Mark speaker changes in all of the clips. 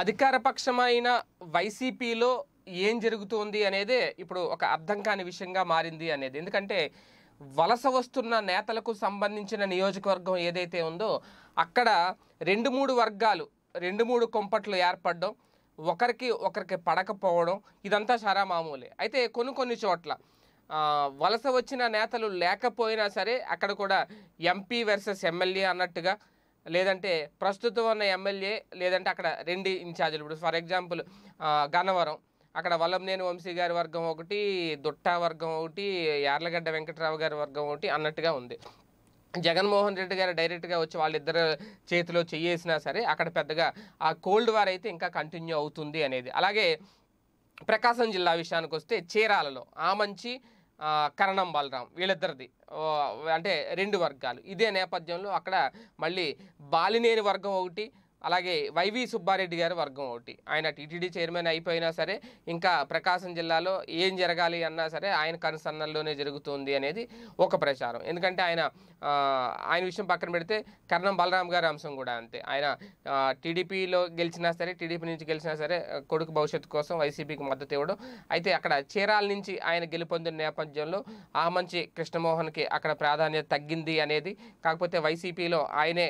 Speaker 1: అధికార పక్షమైన వైసీపీలో ఏం జరుగుతోంది అనేది ఇప్పుడు ఒక అర్థం కాని విషయంగా మారింది అనేది ఎందుకంటే వలస వస్తున్న నేతలకు సంబంధించిన నియోజకవర్గం ఏదైతే ఉందో అక్కడ రెండు మూడు వర్గాలు రెండు మూడు కొంపట్లు ఏర్పడడం ఒకరికి ఒకరికి పడకపోవడం ఇదంతా చాలా మామూలే అయితే కొన్ని కొన్ని చోట్ల వలస వచ్చిన నేతలు లేకపోయినా సరే అక్కడ కూడా ఎంపీ వర్సెస్ ఎమ్మెల్యే అన్నట్టుగా లేదంటే ప్రస్తుతం ఉన్న ఎమ్మెల్యే లేదంటే అక్కడ రెండు ఇన్ఛార్జీలు ఇప్పుడు ఫర్ ఎగ్జాంపుల్ గన్నవరం అక్కడ వల్లంనేని వంశీ గారి వర్గం ఒకటి దుట్ట వర్గం ఒకటి యార్లగడ్డ వెంకట్రావు గారి వర్గం ఒకటి అన్నట్టుగా ఉంది జగన్మోహన్ రెడ్డి గారు డైరెక్ట్గా వచ్చి వాళ్ళిద్దరు చేతిలో చేయేసినా సరే అక్కడ పెద్దగా ఆ కోల్డ్ వార్ అయితే ఇంకా కంటిన్యూ అవుతుంది అనేది అలాగే ప్రకాశం జిల్లా విషయానికి వస్తే చీరాలలో ఆ మంచి కరణం బలరాం వీళ్ళిద్దరిది అంటే రెండు వర్గాలు ఇదే నేపథ్యంలో అక్కడ మళ్ళీ బాలినేని వర్గం ఒకటి అలాగే వైవి సుబ్బారెడ్డి గారు వర్గం ఒకటి ఆయన టీటీడీ చైర్మన్ అయిపోయినా సరే ఇంకా ప్రకాశం జిల్లాలో ఏం జరగాలి అన్నా సరే ఆయన కనుసన్నల్లోనే జరుగుతుంది అనేది ఒక ప్రచారం ఎందుకంటే ఆయన ఆయన విషయం పక్కన పెడితే కర్ణం బలరాం గారి అంశం కూడా అంతే ఆయన టీడీపీలో గెలిచినా సరే టీడీపీ నుంచి గెలిచినా సరే కొడుకు భవిష్యత్తు కోసం వైసీపీకి మద్దతు ఇవ్వడం అయితే అక్కడ చీరాల నుంచి ఆయన గెలుపొందిన నేపథ్యంలో ఆ మంచి కృష్ణమోహన్కి అక్కడ ప్రాధాన్యత తగ్గింది అనేది కాకపోతే వైసీపీలో ఆయనే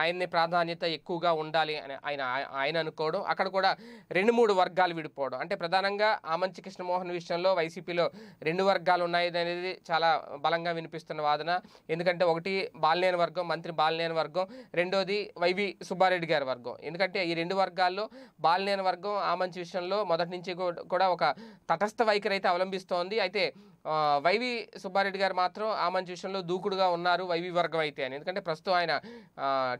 Speaker 1: ఆయన్ని ప్రాధాన్యత ఎక్కువగా ఉండాలి అని ఆయన ఆయన అనుకోవడం అక్కడ కూడా రెండు మూడు వర్గాలు విడిపోవడం అంటే ప్రధానంగా ఆమంచి కృష్ణమోహన్ విషయంలో వైసీపీలో రెండు వర్గాలు ఉన్నాయి అనేది చాలా బలంగా వినిపిస్తున్న వాదన ఎందుకంటే ఒకటి బాలినేని వర్గం మంత్రి బాలినేని వర్గం రెండోది వైవి సుబ్బారెడ్డి గారి వర్గం ఎందుకంటే ఈ రెండు వర్గాల్లో బాలినేని వర్గం ఆమంచి విషయంలో మొదటి నుంచి కూడా ఒక తటస్థ వైఖరి అయితే అవలంబిస్తోంది అయితే వైవి సుబ్బారెడ్డి గారు మాత్రం ఆ మంచి విషయంలో దూకుడుగా ఉన్నారు వైవి వర్గం అయితే అని ఎందుకంటే ప్రస్తుతం ఆయన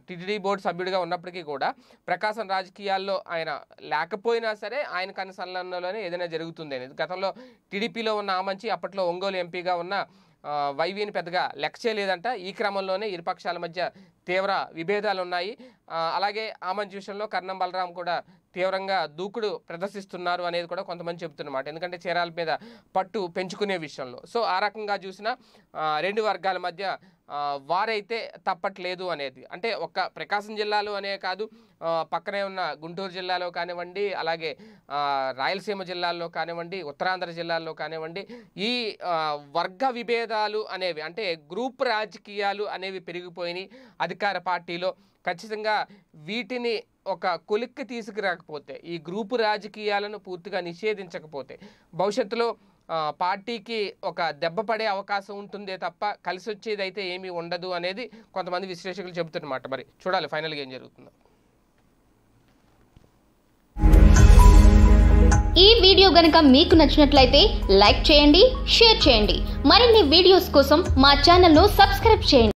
Speaker 1: టిడిడి బోర్డు సభ్యుడిగా ఉన్నప్పటికీ కూడా ప్రకాశం రాజకీయాల్లో ఆయన లేకపోయినా సరే ఆయన కనసంలోనే ఏదైనా జరుగుతుంది అని గతంలో టీడీపీలో ఉన్న ఆమంచి అప్పట్లో ఒంగోలు ఎంపీగా ఉన్న వైవీని పెద్దగా లెక్క చేయలేదంట ఈ క్రమంలోనే ఇరుపక్షాల మధ్య తీవ్ర విభేదాలు ఉన్నాయి అలాగే ఆమంచి విషయంలో కర్ణం బలరాం కూడా తీవ్రంగా దూకుడు ప్రదర్శిస్తున్నారు అనేది కూడా కొంతమంది చెప్తున్నమాట ఎందుకంటే చీరాల మీద పట్టు పెంచుకునే విషయంలో సో ఆ రకంగా చూసిన రెండు వర్గాల మధ్య వారైతే తప్పట్లేదు అనేది అంటే ఒక్క ప్రకాశం జిల్లాలో అనే కాదు పక్కనే ఉన్న గుంటూరు జిల్లాలో కానివ్వండి అలాగే రాయలసీమ జిల్లాల్లో కానివ్వండి ఉత్తరాంధ్ర జిల్లాల్లో కానివ్వండి ఈ వర్గ విభేదాలు అనేవి అంటే గ్రూప్ రాజకీయాలు అనేవి పెరిగిపోయినాయి అధికార పార్టీలో ఖచ్చితంగా వీటిని ఒక కొలిక్కి తీసుకురాకపోతే ఈ గ్రూపు రాజకీయాలను పూర్తిగా నిషేధించకపోతే భవిష్యత్తులో పార్టీకి ఒక దెబ్బ పడే అవకాశం ఉంటుందే తప్ప కలిసి వచ్చేదైతే ఏమీ ఉండదు అనేది కొంతమంది విశ్లేషకులు చెబుతున్నమాట మరి చూడాలి ఫైనల్గా ఏం జరుగుతుందో ఈ వీడియో గనక మీకు నచ్చినట్లయితే లైక్ చేయండి షేర్ చేయండి మరిన్ని వీడియోస్ కోసం మా ఛానల్ను సబ్స్క్రైబ్ చేయండి